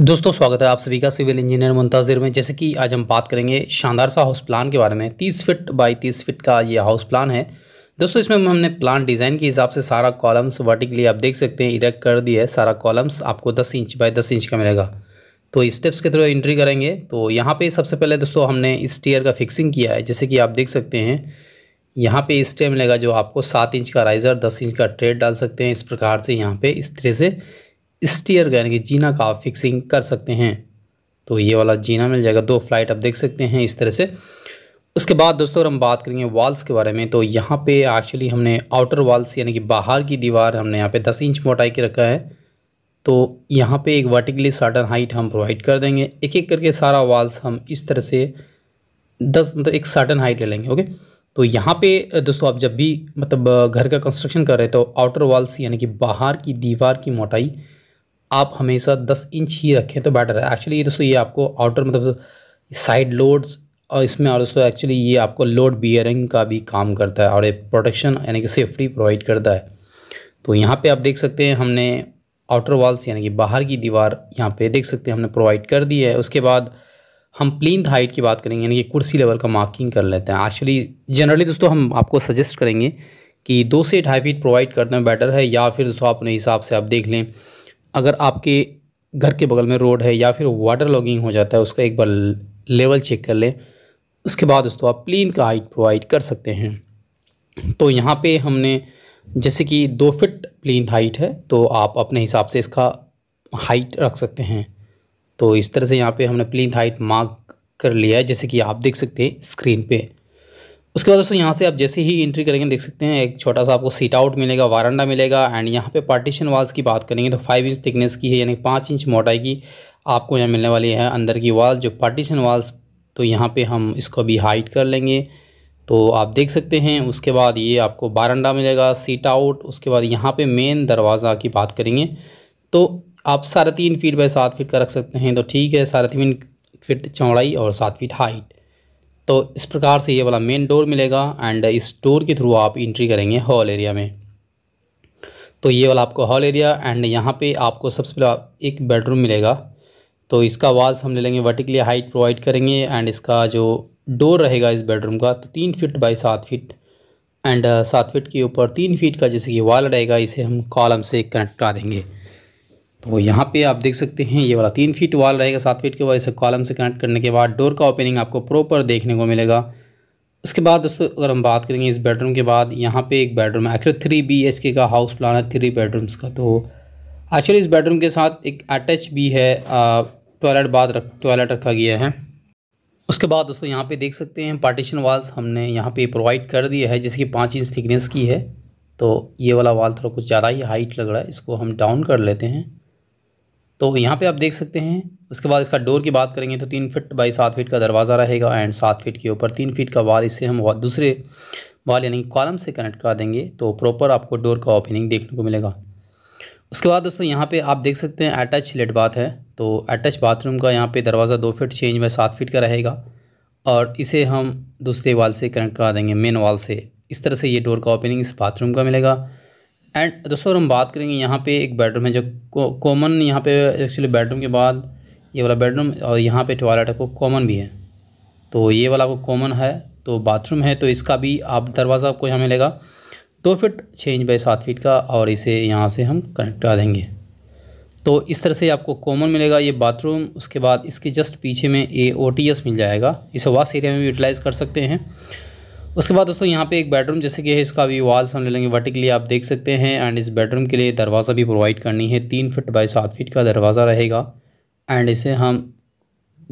दोस्तों स्वागत है आप सभी का सिविल इंजीनियर मुंतज़र में जैसे कि आज हम बात करेंगे शानदार सा हाउस प्लान के बारे में 30 फिट बाई 30 फिट का ये हाउस प्लान है दोस्तों इसमें हमने प्लान डिज़ाइन के हिसाब से सारा कॉलम्स वर्टिकली आप देख सकते हैं इरेक्ट कर दिया है सारा कॉलम्स आपको 10 इंच बाई 10 इंच का मिलेगा तो स्टेप्स के थ्रू एंट्री करेंगे तो यहाँ पर सबसे पहले दोस्तों हमने इस टीयर का फिक्सिंग किया है जैसे कि आप देख सकते हैं यहाँ पर स्टेयर मिलेगा जो आपको सात इंच का राइज़र दस इंच का ट्रेड डाल सकते हैं इस प्रकार से यहाँ पर इस तरह से स्टीयर यानी कि जीना का आप फिक्सिंग कर सकते हैं तो ये वाला जीना मिल जाएगा दो फ्लाइट आप देख सकते हैं इस तरह से उसके बाद दोस्तों हम बात करेंगे वॉल्स के बारे में तो यहाँ पे एक्चुअली हमने आउटर वॉल्स यानी कि बाहर की दीवार हमने यहाँ पे 10 इंच मोटाई की रखा है तो यहाँ पे एक वर्टिकली साटन हाइट हम प्रोवाइड कर देंगे एक एक करके सारा वॉल्स हम इस तरह से 10 मतलब एक साटन हाइट ले लेंगे ओके तो यहाँ पे दोस्तों आप जब भी मतलब घर का कंस्ट्रक्शन कर रहे तो आउटर वॉल्स यानी कि बाहर की दीवार की मोटाई आप हमेशा 10 इंच ही रखें तो बेटर है एक्चुअली ये दोस्तों ये आपको आउटर मतलब साइड लोड्स और इसमें और दोस्तों एक्चुअली ये आपको लोड बियरिंग का भी काम करता है और एक प्रोटेक्शन यानी कि सेफ्टी प्रोवाइड करता है तो यहाँ पे आप देख सकते हैं हमने आउटर वॉल्स यानी कि बाहर की दीवार यहाँ पे देख सकते हैं हमने प्रोवाइड कर दी है उसके बाद हम प्लिन हाइट की बात करेंगे यानी कि कुर्सी लेवल का मार्किंग कर लेते हैं एक्चुअली जनरली दोस्तों हम आपको सजेस्ट करेंगे कि दो से ढाई फीट प्रोवाइड करते हैं बेटर है या फिर दोस्तों अपने हिसाब से आप देख लें अगर आपके घर के बगल में रोड है या फिर वाटर लॉगिंग हो जाता है उसका एक बार लेवल चेक कर लें उसके बाद दोस्तों आप प्लीन का हाइट प्रोवाइड कर सकते हैं तो यहाँ पे हमने जैसे कि दो फिट प्लीन हाइट है तो आप अपने हिसाब से इसका हाइट रख सकते हैं तो इस तरह से यहाँ पे हमने प्लीन हाइट मार्क कर लिया है जैसे कि आप देख सकते हैं स्क्रीन पे उसके बाद दोस्तों यहाँ से आप जैसे ही एंट्री करेंगे देख सकते हैं एक छोटा सा आपको सीट आउट मिलेगा वारंडा मिलेगा एंड यहाँ पे पार्टीशन वाल्स की बात करेंगे तो फाइव इंच थिकनेस की है यानी पाँच इंच मोटाई की आपको यहाँ मिलने वाली है अंदर की वाल जो पार्टीशन वाल्स तो यहाँ पर हम इसको भी हाइट कर लेंगे तो आप देख सकते हैं उसके बाद ये आपको बारंडा मिलेगा सीट आउट उसके बाद यहाँ पर मेन दरवाज़ा की बात करेंगे तो आप साढ़े तीन फीट बाई सात फीट का रख सकते हैं तो ठीक है साढ़े तीन फीट चौड़ाई और सात फीट हाइट तो इस प्रकार से ये वाला मेन डोर मिलेगा एंड इस डोर के थ्रू आप इंट्री करेंगे हॉल एरिया में तो ये वाला आपको हॉल एरिया एंड यहाँ पे आपको सबसे पहले एक बेडरूम मिलेगा तो इसका वाल्स हम ले लेंगे वर्टिकली हाइट प्रोवाइड करेंगे एंड इसका जो डोर रहेगा इस बेडरूम का तो तीन फिट बाई सात फिट एंड uh, सात फिट के ऊपर तीन फिट का जैसे कि वाल रहेगा इसे हम कॉलम से कनेक्ट करा देंगे तो यहाँ पे आप देख सकते हैं ये वाला तीन फीट वाल रहेगा सात फीट के बाद इसे कॉलम से कनेक्ट करने के बाद डोर का ओपनिंग आपको प्रॉपर देखने को मिलेगा उसके बाद दोस्तों अगर हम बात करेंगे इस बेडरूम के बाद यहाँ पे एक बेडरूम है actually three B H K का हाउस प्लान है थ्री बेडरूम्स का तो एक्चुअली इस बेडरूम के साथ एक अटैच भी है टॉयलेट बाद रख टॉयलेट रखा गया है उसके बाद दोस्तों यहाँ पे देख सकते हैं पार्टीशन वाल्स हमने यहाँ पे प्रोवाइड कर दिया है जिसकी पाँच इंच थिकनेस की है तो ये वाला वाल थोड़ा कुछ ज़्यादा ही हाइट लग रहा है इसको हम डाउन कर लेते हैं तो यहाँ पे आप देख सकते हैं उसके बाद इसका डोर की बात करेंगे तो तीन फिट बाई सात फिट का दरवाज़ा रहेगा एंड सात फिट के ऊपर तीन फिट का वाल इससे हम दूसरे वाल यानी कॉलम से कनेक्ट करा देंगे तो प्रॉपर आपको डोर का ओपनिंग देखने को मिलेगा उसके बाद दोस्तों यहाँ पे आप देख सकते हैं अटैच लेट बाथ है तो अटैच बाथरूम का यहाँ पे दरवाज़ा दो फिट चेंज में बाई सात फिट का रहेगा और इसे हम दूसरे वाल से कनेक्ट करा देंगे मेन वाल से इस तरह से ये डोर का ओपनिंग इस बाथरूम का मिलेगा एंड दोस्तों हम बात करेंगे यहाँ पे एक बेडरूम है जो कॉमन यहाँ पे एक्चुअली बेडरूम के बाद ये वाला बेडरूम और यहाँ पे टॉयलेट आपको कॉमन भी है तो ये वाला आपको कॉमन है तो बाथरूम है तो इसका भी आप दरवाज़ा आपको यहाँ मिलेगा दो फिट छः इंच बाई सात फीट का और इसे यहाँ से हम कनेक्ट करा देंगे तो इस तरह से आपको कॉमन मिलेगा ये बाथरूम उसके बाद इसके जस्ट पीछे में ए ओ टी एस मिल जाएगा इसे वास एरिया में भी यूटिलाइज़ कर सकते हैं उसके बाद दोस्तों यहाँ पे एक बेडरूम जैसे कि है इसका भी वॉल्स हम ले लेंगे वर्टिकली आप देख सकते हैं एंड इस बेडरूम के लिए दरवाज़ा भी प्रोवाइड करनी है तीन फिट बाई सात फिट का दरवाज़ा रहेगा एंड इसे हम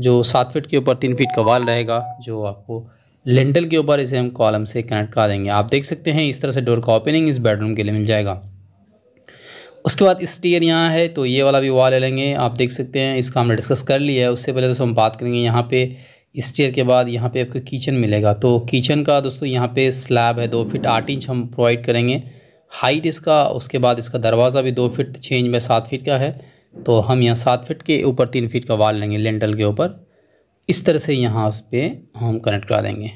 जो सात फिट के ऊपर तीन फिट का वाल रहेगा जो आपको लेंटल के ऊपर इसे हम कॉलम से कनेक्ट करा देंगे आप देख सकते हैं इस तरह से डोर का ओपनिंग इस बेडरूम के लिए मिल जाएगा उसके बाद इस टीयर यहाँ है तो ये वाला भी वॉल ले लेंगे आप देख सकते हैं इसका हमने डिस्कस कर लिया है उससे पहले दोस्तों हम बात करेंगे यहाँ पे इस चेयर के बाद यहाँ पे आपको किचन मिलेगा तो किचन का दोस्तों यहाँ पे स्लैब है दो फिट आठ इंच हम प्रोवाइड करेंगे हाइट इसका उसके बाद इसका दरवाज़ा भी दो फिट छः इंच सात फिट का है तो हम यहाँ सात फिट के ऊपर तीन फिट का वाल लेंगे लेंटल के ऊपर इस तरह से यहाँ उस पर हम कनेक्ट करा देंगे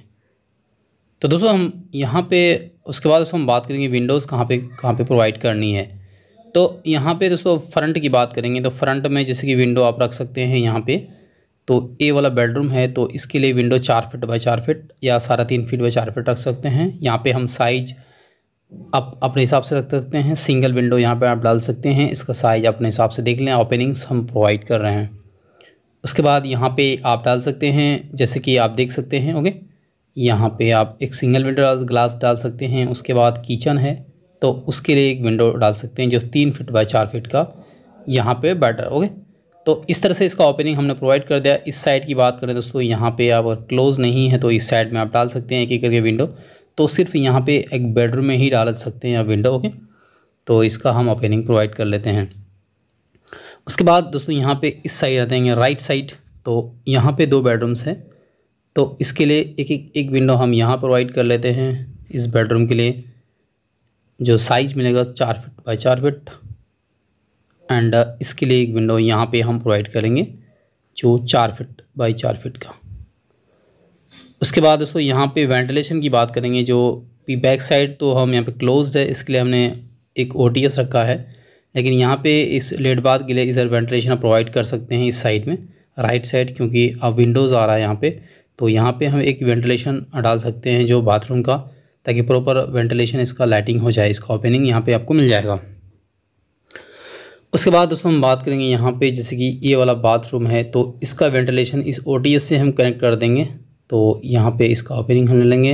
तो दोस्तों हम यहाँ पर उसके बाद दोस्तों हम बात करेंगे विंडोज़ कहाँ पर कहाँ पर प्रोवाइड करनी है तो यहाँ पर दोस्तों फ्रंट की बात करेंगे तो फ्रंट में जैसे कि विंडो आप रख सकते हैं यहाँ पर तो ए वाला बेडरूम है तो इसके लिए विंडो चार फिट बाई चार फिट या साढ़े तीन फिट बाई चार फिट रख सकते हैं यहाँ पे हम साइज आप अपने हिसाब से रख सकते हैं सिंगल विंडो यहाँ पे आप डाल सकते हैं इसका साइज अपने हिसाब से देख लें ओपनिंग्स हम प्रोवाइड कर रहे हैं उसके बाद यहाँ पे आप डाल सकते हैं जैसे कि आप देख सकते हैं ओके यहाँ पर आप एक सिंगल विंडो ग्लास डाल सकते हैं उसके बाद किचन है तो उसके लिए एक विंडो डाल सकते हैं जो तीन फिट बाई चार फिट का यहाँ पर बैटर ओके तो इस तरह से इसका ओपनिंग हमने प्रोवाइड कर दिया इस साइड की बात करें दोस्तों यहाँ पे आप क्लोज़ नहीं है तो इस साइड में आप डाल सकते हैं एक एक करके विंडो तो सिर्फ यहाँ पे एक बेडरूम में ही डाल सकते हैं आप विंडो ओके तो इसका हम ओपनिंग प्रोवाइड कर लेते हैं उसके बाद दोस्तों यहाँ पर इस साइड आते हैं राइट साइड तो यहाँ पर दो बेडरूम्स हैं तो इसके लिए एक एक एक विंडो हम यहाँ प्रोवाइड कर लेते हैं इस बेडरूम के लिए जो साइज़ मिलेगा चार फिट बाई चार फिट एंड uh, इसके लिए एक विंडो यहाँ पे हम प्रोवाइड करेंगे जो चार फिट बाई चार फिट का उसके बाद दोस्तों यहाँ पे वेंटिलेशन की बात करेंगे जो बैक साइड तो हम यहाँ पे क्लोज्ड है इसके लिए हमने एक ओ रखा है लेकिन यहाँ पे इस लेट बाद के लिए इधर वेंटिलेशन आप प्रोवाइड कर सकते हैं इस साइड में राइट साइड क्योंकि अब विंडोज़ आ रहा है यहाँ पर तो यहाँ पर हम एक वेंटिलेशन डाल सकते हैं जो बाथरूम का ताकि प्रॉपर वेंटिलेशन इसका लाइटिंग हो जाए इसका ओपनिंग यहाँ पर आपको मिल जाएगा उसके बाद दोस्तों हम बात करेंगे यहाँ पे जैसे कि ये वाला बाथरूम है तो इसका वेंटिलेशन इस ओ से हम कनेक्ट कर देंगे तो यहाँ पे इसका ओपनिंग हम ले लेंगे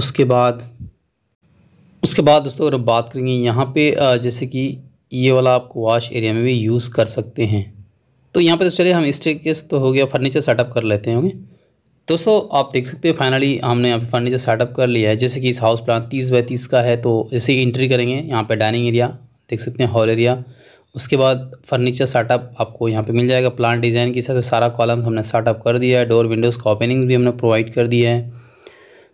उसके बाद उसके बाद दोस्तों अगर बात करेंगे यहाँ पे जैसे कि ये वाला आप वॉश एरिया में भी यूज़ कर सकते हैं तो यहाँ पे तो चलिए हम स्टे केस तो हो गया फर्नीचर सेटअप कर लेते होंगे दोस्तों आप देख सकते हैं फाइनली हमने यहाँ पर फर्नीचर सेटअप कर लिया है जैसे कि इस हाउस प्लान तीस बाई तीस का है तो जैसे इंट्री करेंगे यहाँ पे डाइनिंग एरिया देख सकते हैं हॉल एरिया उसके बाद फर्नीचर सेटअप आपको यहाँ पे मिल जाएगा प्लान डिज़ाइन के साथ सारा कॉलम हमने सेटअप कर दिया है डोर विंडोज़ का ओपनिंग भी हमने प्रोवाइड कर दिया है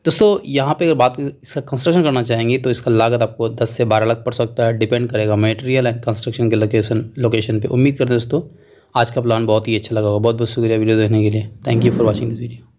दोस्तों यहाँ पे अगर बात इसका कंस्ट्रक्शन करना चाहेंगे तो इसका लागत आपको 10 से 12 लाख पड़ सकता है डिपेंड करेगा मटेरियल एंड कंस्ट्रक्शन के लोकेशन लोकेशन पे उम्मीद करते हैं दोस्तों आज का प्लान बहुत ही अच्छा लगा बहुत बहुत शुक्रिया वीडियो देखने के लिए thank you for watching this video